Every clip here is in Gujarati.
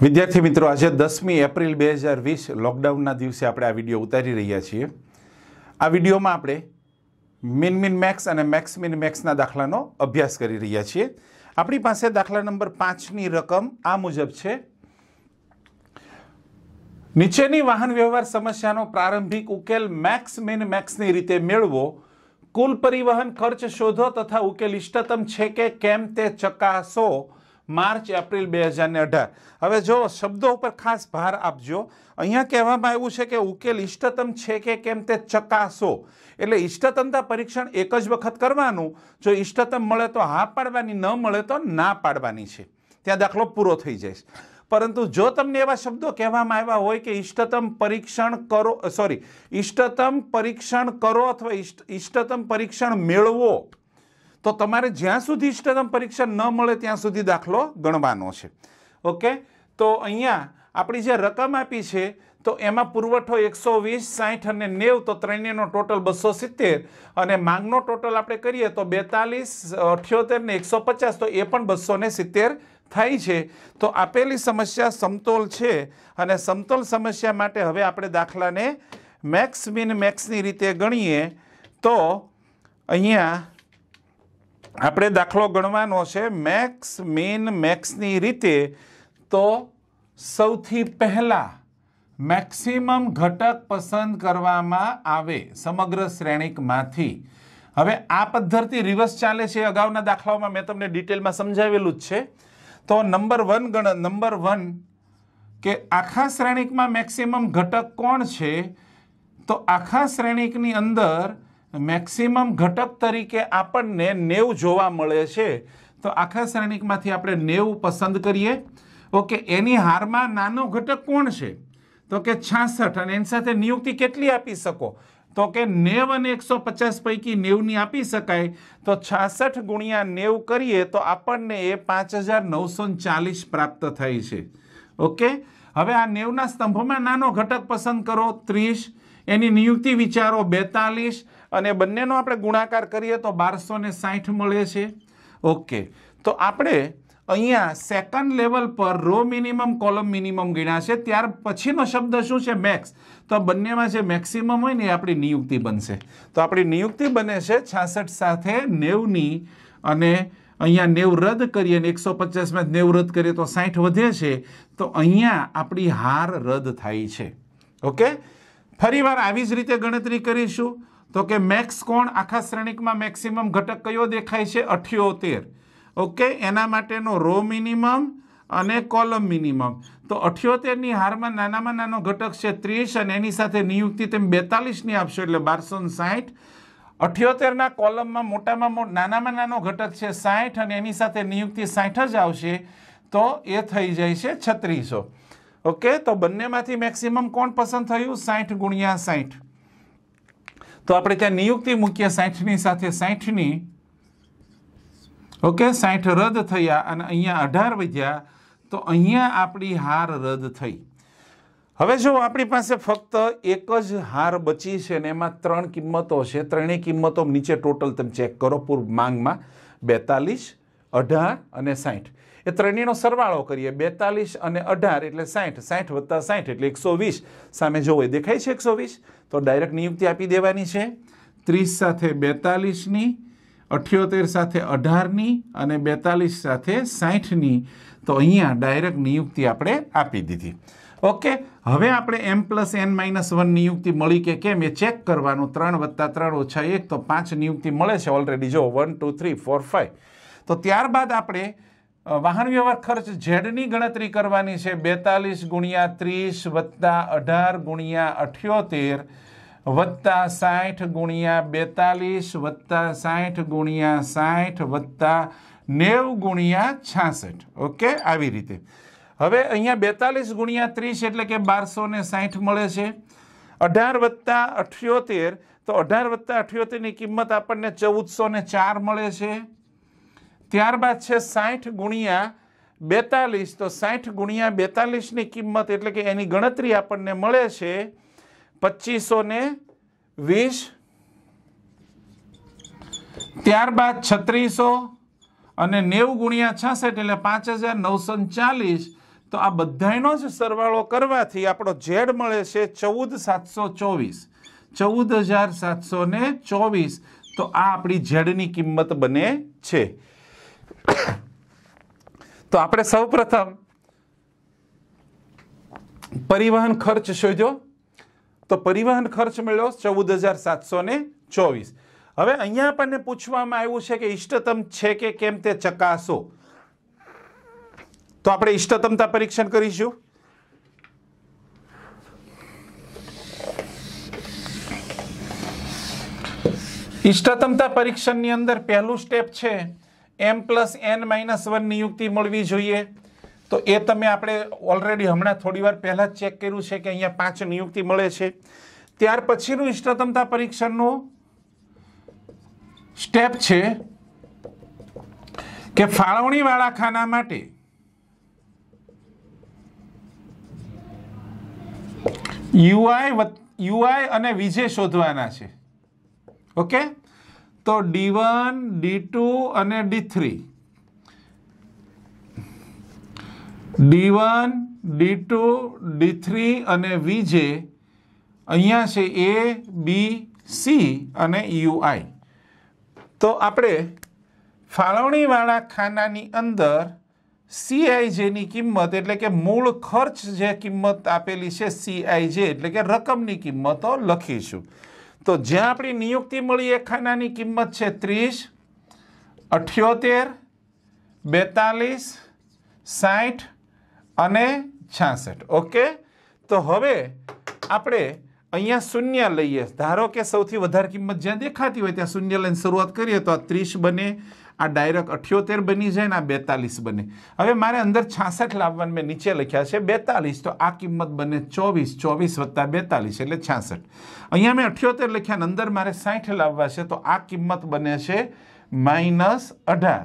વિદ્યાર્થી મિત્રો આજે દસમી એપ્રિલ બે હજાર વીસ લોકડાઉનના દિવસે આપણે આ વિડીયો ઉતારી રહ્યા છીએ આ વિડીયોમાં આપણે મિન મિન મેક્સ અને મેક્સ મિન મેક્સના દાખલાનો અભ્યાસ કરી રહ્યા છીએ આપણી પાસે દાખલા નંબર પાંચની રકમ આ મુજબ છે નીચેની વાહન વ્યવહાર સમસ્યાનો પ્રારંભિક ઉકેલ મેક્સ મિન મેક્સની રીતે મેળવો કુલ પરિવહન ખર્ચ શોધો તથા ઉકેલ ઇષ્ટતમ છે કે કેમ તે ચકાસો માર્ચ એપ્રિલ બે હજારને અઢાર હવે જો શબ્દો ઉપર ખાસ ભાર આપજો અહીંયા કહેવામાં આવ્યું છે કે ઉકેલ ઇષ્ટતમ છે કે કેમ તે ચકાસો એટલે ઇષ્ટતમતા પરીક્ષણ એક જ વખત કરવાનું જો ઇષ્ટતમ મળે તો હા પાડવાની ન મળે તો ના પાડવાની છે ત્યાં દાખલો પૂરો થઈ જાય પરંતુ જો તમને એવા શબ્દો કહેવામાં આવ્યા હોય કે ઇષ્ટતમ પરીક્ષણ કરો સોરી ઇષ્ટતમ પરીક્ષણ કરો અથવા ઇષ્ટતમ પરીક્ષણ મેળવો તો તમારે જ્યાં સુધી ઇષ્ટતમ પરીક્ષા ન મળે ત્યાં સુધી દાખલો ગણવાનો છે ઓકે તો અહીંયા આપણી જે રકમ આપી છે તો એમાં પુરવઠો એકસો વીસ સાહીઠ અને નેવ તો ત્રણેયનો ટોટલ બસો સિત્તેર અને માંગનો ટોટલ આપણે કરીએ તો બેતાલીસ અઠ્યોતેર ને એકસો પચાસ તો એ પણ બસો ને સિત્તેર થાય છે તો આપેલી સમસ્યા સમતોલ છે અને સમતોલ સમસ્યા માટે હવે આપણે દાખલાને મેક્સ મિન મેક્સની રીતે ગણીએ તો અહીંયા આપણે દાખલો ગણવાનો છે મેક્સ મેન મેક્સની રીતે તો સૌથી પહેલાં મેક્સિમમ ઘટક પસંદ કરવામાં આવે સમગ્ર શ્રેણીકમાંથી હવે આ પદ્ધતિ રિવર્સ ચાલે છે અગાઉના દાખલાઓમાં મેં તમને ડિટેલમાં સમજાવેલું જ છે તો નંબર વન ગણ નંબર વન કે આખા શ્રેણીકમાં મેક્સિમમ ઘટક કોણ છે તો આખા શ્રેણીકની અંદર મેક્સિમમ ઘટક તરીકે આપણને નેવ જોવા મળે છે તો આખા શ્રેણીકમાંથી આપણે નેવ પસંદ કરીએ ઓકે એની હારમાં નાનો ઘટક કોણ છે તો કે છાસઠ અને એની સાથે નિયુક્તિ કેટલી આપી શકો તો કે નેવ અને એકસો પચાસ પૈકી નેવની આપી શકાય તો છાસઠ ગુણ્યા નેવ કરીએ તો આપણને એ પાંચ હજાર નવસો ચાલીસ પ્રાપ્ત થાય છે ઓકે હવે આ નેવના સ્તંભમાં નાનો ઘટક પસંદ કરો ત્રીસ એની નિયુક્તિ વિચારો બેતાલીસ અને બંનેનો આપણે ગુણાકાર કરીએ તો બારસો ને સાહીઠ મળે છે ઓકે તો આપણે અહીંયા સેકન્ડ લેવલ પર રો મિનિમમ કોલમ મિનિમમ ગણ્યા છે ત્યાર પછીનો શબ્દ શું છે મેક્સ તો બંનેમાં જે મેક્સિમમ હોય ને એ આપણી નિયુક્તિ બનશે તો આપણી નિયુક્તિ બને છે છાસઠ સાથે નેવની અને અહીંયા નેવ રદ કરીએ ને એકસો પચાસમાં નેવ રદ કરીએ તો સાઠ વધે છે તો અહીંયા આપણી હાર રદ થાય છે ઓકે ફરીવાર આવી જ રીતે ગણતરી કરીશું તો કે મેક્સ કોણ આખા શ્રેણિકમાં મેક્સિમમ ઘટક કયો દેખાય છે અઠ્યોતેર ઓકે એના માટેનો રો મિનિમમ અને કોલમ મિનિમમ તો અઠ્યોતેરની હારમાં નાનામાં નાનો ઘટક છે ત્રીસ અને એની સાથે નિયુક્તિ તેમ બેતાલીસની આપશો એટલે બારસો સાહીઠ અઠ્યોતેરના કોલમમાં મોટામાં નાનામાં નાનો ઘટક છે સાહીઠ અને એની સાથે નિયુક્તિ સાહીઠ જ આવશે તો એ થઈ જાય છે છત્રીસો ઓકે તો બંનેમાંથી મેક્સિમમ કોણ પસંદ થયું સાઠ ગુણ્યા સાઠ તો આપણે ત્યાં નિયુક્તિ મૂકીએ સાઠની સાથે સાઠની ઓકે સાઠ રદ થયા અને અહીંયા અઢાર વધ્યા તો અહીંયા આપણી હાર રદ થઈ હવે જો આપણી પાસે ફક્ત એક જ હાર બચી છે ને એમાં ત્રણ કિંમતો છે ત્રણેય કિંમતો નીચે ટોટલ તમે ચેક કરો પૂર્વ માંગમાં બેતાલીસ અઢાર અને સાઠ એ ત્રણેયનો સરવાળો કરીએ બેતાલીસ અને અઢાર એટલે સાઠ સાઠ વત્તા સાઠ એટલે એકસો વીસ સામે જોવો એ દેખાય છે એકસો વીસ તો ડાયરેક્ટ નિયુક્તિ આપી દેવાની છે ત્રીસ સાથે બેતાલીસની અઠ્યોતેર સાથે અઢારની અને બેતાલીસ સાથે સાઠની તો અહીંયા ડાયરેક્ટ નિયુક્તિ આપણે આપી દીધી ઓકે હવે આપણે M plus N minus one નિયુક્તિ મળી કે કેમ એ ચેક કરવાનું ત્રણ વત્તા ત્રણ ઓછા એક તો પાંચ નિયુક્તિ મળે છે ઓલરેડી જો one two three four five તો ત્યારબાદ આપણે વાહન વ્યવહાર ખર્ચ ઝેડની ગણતરી કરવાની છે બેતાલીસ ગુણ્યા ત્રીસ વત્તા અઢાર ગુણ્યા અઠ્યોતેર વત્તા સાઠ ગુણ્યા બેતાલીસ વત્તા સાઠ ગુણ્યા સાઠ વત્તા નેવ ગુણ્યા છાસઠ ઓકે આવી રીતે હવે અહીંયા બેતાલીસ ગુણ્યા ત્રીસ એટલે કે બારસો ને સાઠ મળે છે અઢાર વત્તા અઠ્યોતેર તો અઢાર વત્તા અઠ્યોતેરની કિંમત આપણને ચૌદસો ને ચાર મળે છે ત્યારબાદ છે સાઠ ગુણ્યા બેતાલીસ તો સાઠ ગુણ્યા બેતાલીસની કિંમત એટલે કે એની ગણતરી આપણને મળે છે પચીસો ને વીસ ત્યારબાદ છત્રીસો અને નેવું ગુણ્યા છાસઠ એટલે પાંચ હજાર નવસો ચાલીસ તો આ બધાનો જ સરવાળો કરવાથી આપણો ઝેડ મળે છે ચૌદ સાતસો ચોવીસ ચૌદ હજાર સાતસો ચોવીસ તો આ આપણી ઝેડની કિંમત બને છે તો આપણે સૌપ્રથમ પરિવહન ખર્ચ શોધ્યો તો પરિવહન ખર્ચ મળ્યો ચૌદ હજાર સાતસો ને ચોવીસ હવે અહીંયા આપણને પૂછવામાં આવ્યું છે કે ઇષ્ટતમ છે કે કેમ તે ચકાસો તો આપણે ઇષ્ટતમતા પરીક્ષણ કરીશું ઇષ્ટતમતા પરીક્ષણની અંદર પહેલું સ્ટેપ છે એમ પ્લસ એન માઇનસ વનની યુક્તિ મળવી જોઈએ તો એ તમે આપણે ઓલરેડી હમણાં થોડીવાર પહેલાં ચેક કર્યું છે કે અહીંયા પાંચ નિયુક્તિ મળે છે ત્યાર પછીનું ઇષ્ટતમતા પરીક્ષણનું સ્ટેપ છે કે ફાળવણીવાળા ખાના માટે યુઆઈ યુઆઈ અને વિજય શોધવાના છે ઓકે તો ડી વન ડી ટુ અને D three D one D two D three અને વી જે અહીંયા છે એ બી સી અને યુઆઈ તો આપણે ફાળવણીવાળા ખાનાની અંદર સીઆઈજેની કિંમત એટલે કે મૂળ ખર્ચ જે કિંમત આપેલી છે સીઆઈજે એટલે કે રકમની કિંમતો લખીશું તો જ્યાં આપણી નિયુક્તિ મળી એ ખાનાની કિંમત છે ત્રીસ અઠ્યોતેર બેતાલીસ સાઠ અને છાસઠ ઓકે તો હવે આપણે અહીંયા શૂન્ય લઈએ ધારો કે સૌથી વધારે કિંમત જ્યાં દેખાતી હોય ત્યાં શૂન્ય લઈને શરૂઆત કરીએ તો આ ત્રીસ બને આ ડાયરેક્ટ અઠ્યોતેર બની જાય ને આ બેતાલીસ બને હવે મારે અંદર છાસઠ લાવવાનું મેં નીચે લખ્યા છે બેતાલીસ તો આ કિંમત બને ચોવીસ ચોવીસ વત્તા બેતાલીસ એટલે છાસઠ અહીંયા મેં અઠ્યોતેર લખ્યા ને અંદર મારે સાઠ લાવવા છે તો આ કિંમત બને છે માઇનસ અઢાર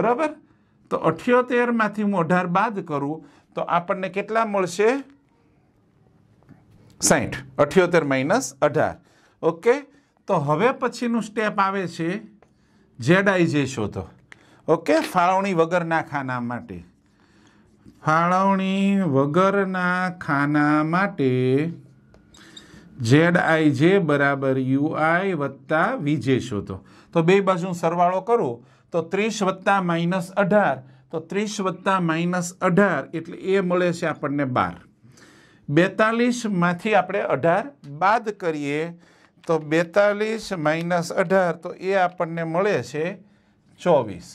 બરાબર તો અઠ્યોતેરમાંથી હું અઢાર બાદ કરું તો આપણને કેટલા મળશે સાઠ અઠ્યોતેર માઇનસ અઢાર ઓકે તો હવે પછીનું સ્ટેપ આવે છે જેડાઈજે શોધો ઓકે ફાળવણી વગરના ખાના માટે ફાળવણી વગરના ખાના માટે ઝેડ આઈ જે બરાબર યુ આઈ વત્તા વીજે શોધો તો બે બાજુ સરવાળો કરો તો ત્રીસ વત્તા માઇનસ અઢાર તો ત્રીસ વત્તા માઇનસ અઢાર એટલે એ મળે છે આપણને બાર બેતાલીસમાંથી આપણે અઢાર બાદ કરીએ તો બેતાલીસ માઇનસ અઢાર તો એ આપણને મળે છે ચોવીસ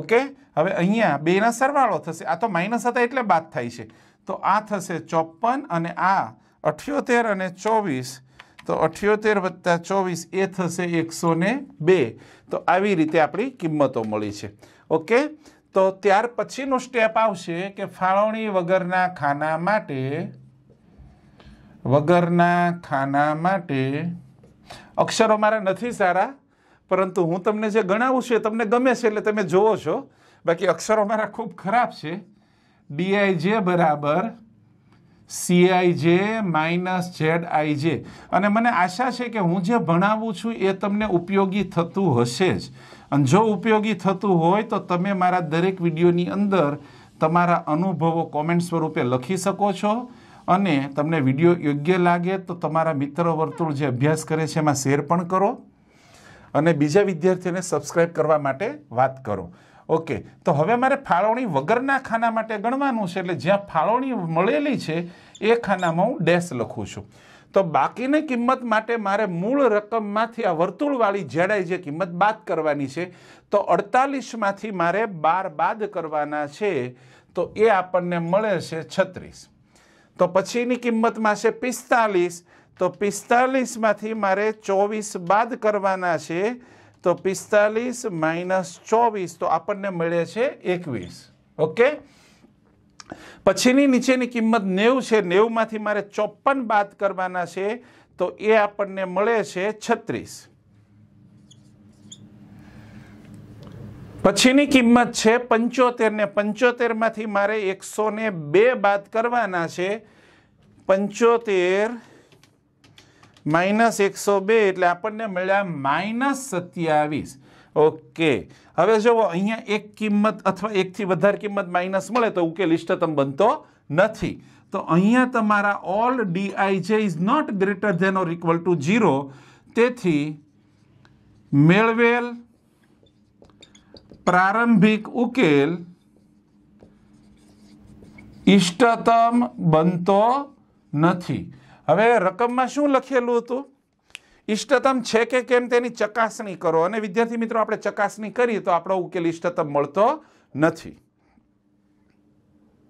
ઓકે હવે અહીંયા બેના સરવાળો થશે આ તો માઇનસ હતા એટલે બાદ થાય છે તો આ થશે ચોપન અને આ અઠ્યોતેર અને ચોવીસ તો અઠ્યોતેર વત્તા ચોવીસ એ થશે એકસો બે તો આવી રીતે આપણી કિંમતો મળી છે ઓકે તો ત્યાર પછીનું સ્ટેપ આવશે કે ફાળવણી વગરના ખાના માટે વગરના ખાના માટે અક્ષરો મારા નથી સારા પરંતુ હું તમને જે ગણાવું છું એ તમને ગમે છે એટલે તમે જોવો છો બાકી અક્ષરો મારા ખૂબ ખરાબ છે ડીઆઈજે બરાબર સીઆઈજે માઇનસ જેડ આઈજે અને મને આશા છે કે હું જે ભણાવું છું એ તમને ઉપયોગી થતું હશે જ અને જો ઉપયોગી થતું હોય તો તમે મારા દરેક વિડીયોની અંદર તમારા અનુભવો કોમેન્ટ સ્વરૂપે લખી શકો છો અને તમને વિડીયો યોગ્ય લાગે તો તમારા મિત્ર વર્તુળ જે અભ્યાસ કરે છે એમાં શેર પણ કરો અને બીજા વિદ્યાર્થીઓને સબસ્ક્રાઇબ કરવા માટે વાત કરો ઓકે તો હવે મારે ફાળવણી વગરના ખાના માટે ગણવાનું છે એટલે જ્યાં ફાળવણી મળેલી છે એ ખાનામાં હું ડેશ લખું છું તો બાકીની કિંમત માટે મારે મૂળ રકમમાંથી આ વર્તુળવાળી જેડાઈ જે કિંમત બાદ કરવાની છે તો અડતાલીસમાંથી મારે બાર બાદ કરવાના છે તો એ આપણને મળે છે છત્રીસ તો પછીની કિંમતમાં છે પિસ્તાલીસ તો પિસ્તાલીસમાંથી મારે ચોવીસ બાદ કરવાના છે તો પિસ્તાલીસ માઇનસ ચોવીસ તો આપણને મળે છે એકવીસ ઓકે પછીની નીચેની કિંમત નેવું છે નેવુંમાંથી મારે ચોપન બાદ કરવાના છે તો એ આપણને મળે છે છત્રીસ પછીની કિંમત છે પંચોતેર ને પંચોતેરમાંથી મારે એકસો ને બે બાદ કરવાના છે પંચોતેર માઇનસ એકસો બે એટલે આપણને મળ્યા માઇનસ સત્યાવીસ ઓકે હવે જુઓ અહીંયા એક કિંમત અથવા એકથી વધારે કિંમત માઇનસ મળે તો ઉકેલ ઇષ્ટતમ બનતો નથી તો અહીંયા તમારા ઓલ ડીઆઈ જે is not greater than or equal to zero તેથી મેળવેલ પ્રારંભિક ઉકેલ ઇષ્ટતમ બનતો નથી હવે રકમમાં શું લખેલું હતું ઇષ્ટતમ છે કે કેમ તેની ચકાસણી કરો અને વિદ્યાર્થી મિત્રો આપણે ચકાસણી કરીએ તો આપણો ઉકેલ ઇષ્ટતમ મળતો નથી